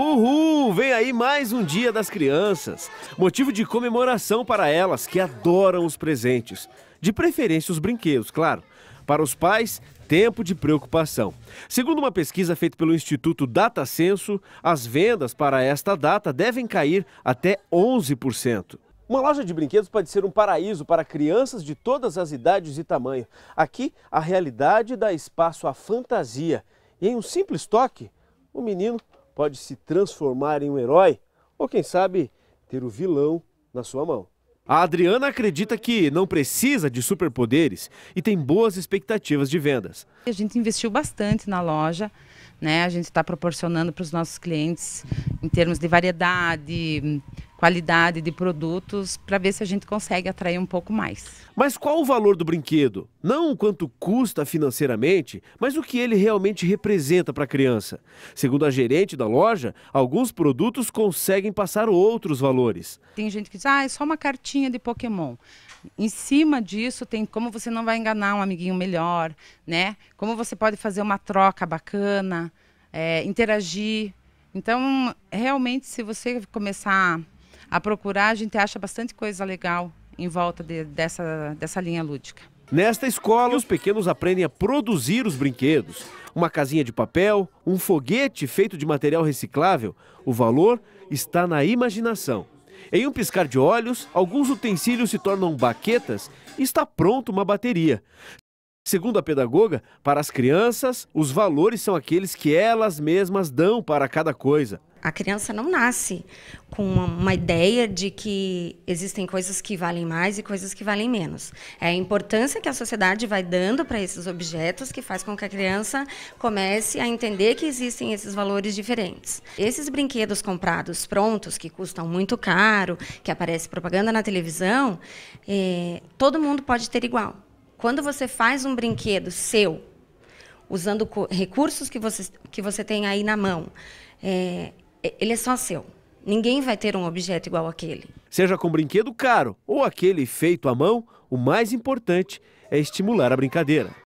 Uhul! Vem aí mais um Dia das Crianças. Motivo de comemoração para elas que adoram os presentes. De preferência, os brinquedos, claro. Para os pais, tempo de preocupação. Segundo uma pesquisa feita pelo Instituto Data Censo, as vendas para esta data devem cair até 11%. Uma loja de brinquedos pode ser um paraíso para crianças de todas as idades e tamanho. Aqui, a realidade dá espaço à fantasia. E em um simples toque, o menino pode se transformar em um herói ou, quem sabe, ter o vilão na sua mão. A Adriana acredita que não precisa de superpoderes e tem boas expectativas de vendas. A gente investiu bastante na loja, né? A gente está proporcionando para os nossos clientes em termos de variedade, qualidade de produtos para ver se a gente consegue atrair um pouco mais. Mas qual o valor do brinquedo? Não quanto custa financeiramente, mas o que ele realmente representa para a criança. Segundo a gerente da loja, alguns produtos conseguem passar outros valores. Tem gente que diz, ah, é só uma cartinha de Pokémon. Em cima disso tem como você não vai enganar um amiguinho melhor, né? Como você pode fazer uma troca bacana, é, interagir. Então, realmente, se você começar a procurar, a gente acha bastante coisa legal em volta de, dessa, dessa linha lúdica. Nesta escola, os pequenos aprendem a produzir os brinquedos. Uma casinha de papel, um foguete feito de material reciclável. O valor está na imaginação. Em um piscar de olhos, alguns utensílios se tornam baquetas e está pronta uma bateria. Segundo a pedagoga, para as crianças, os valores são aqueles que elas mesmas dão para cada coisa. A criança não nasce com uma, ideia de que existem coisas que valem mais e coisas que valem menos. É a importância que a sociedade vai dando para esses objetos que faz com que a criança comece a entender que existem esses valores diferentes. Esses brinquedos comprados prontos, que custam muito caro, que aparece propaganda na televisão, é, todo mundo pode ter igual. Quando você faz um brinquedo seu, usando recursos que você, que você tem aí na mão, é, ele é só seu. Ninguém vai ter um objeto igual aquele. Seja com brinquedo caro ou aquele feito à mão, o mais importante é estimular a brincadeira.